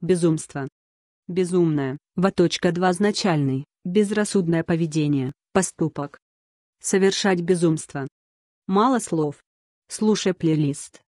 безумство. Безумное, В.2 значальный, безрассудное поведение, поступок. Совершать безумство. Мало слов. Слушай плейлист.